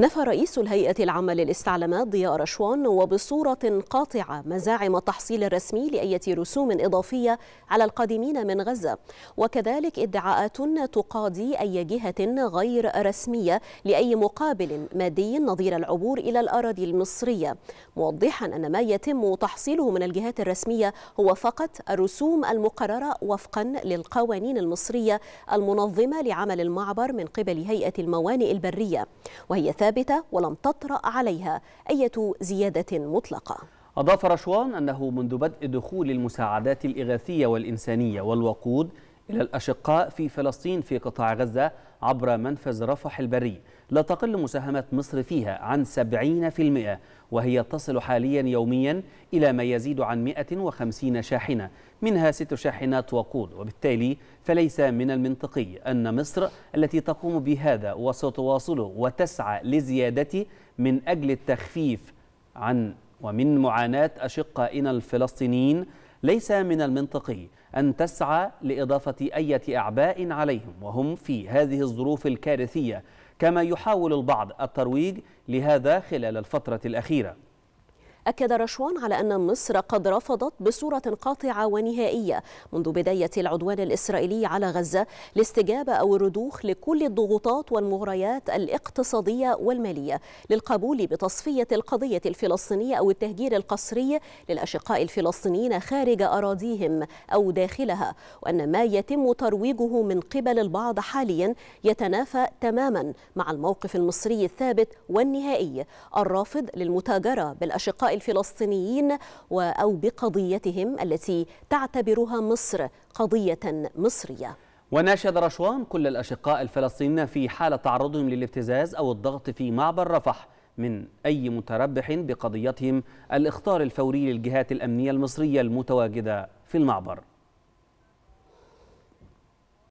نفى رئيس الهيئة العامة للاستعلامات ضياء رشوان وبصورة قاطعة مزاعم التحصيل الرسمي لأية رسوم إضافية على القادمين من غزة وكذلك ادعاءات تقاضي أي جهة غير رسمية لأي مقابل مادي نظير العبور إلى الأراضي المصرية موضحا أن ما يتم تحصيله من الجهات الرسمية هو فقط الرسوم المقررة وفقا للقوانين المصرية المنظمة لعمل المعبر من قبل هيئة الموانئ البرية وهي ثابتة ولم تطرأ عليها أي زيادة مطلقة أضاف رشوان أنه منذ بدء دخول المساعدات الإغاثية والإنسانية والوقود إلى الأشقاء في فلسطين في قطاع غزة عبر منفذ رفح البري لا تقل مساهمة مصر فيها عن 70% وهي تصل حاليا يوميا إلى ما يزيد عن 150 شاحنة منها ست شاحنات وقود وبالتالي فليس من المنطقي أن مصر التي تقوم بهذا وستواصله وتسعى لزيادته من أجل التخفيف عن ومن معاناة أشقائنا الفلسطينيين ليس من المنطقي أن تسعى لإضافة أي أعباء عليهم وهم في هذه الظروف الكارثية كما يحاول البعض الترويج لهذا خلال الفترة الأخيرة أكد رشوان على أن مصر قد رفضت بصورة قاطعة ونهائية منذ بداية العدوان الإسرائيلي على غزة الاستجابة أو الرضوخ لكل الضغوطات والمغريات الاقتصادية والمالية للقبول بتصفية القضية الفلسطينية أو التهجير القسري للأشقاء الفلسطينيين خارج أراضيهم أو داخلها وأن ما يتم ترويجه من قبل البعض حاليا يتنافى تماما مع الموقف المصري الثابت والنهائي الرافض للمتاجرة بالأشقاء الفلسطينيين أو بقضيتهم التي تعتبرها مصر قضية مصرية وناشد رشوان كل الأشقاء الفلسطينيين في حال تعرضهم للابتزاز أو الضغط في معبر رفح من أي متربح بقضيتهم الإخطار الفوري للجهات الأمنية المصرية المتواجدة في المعبر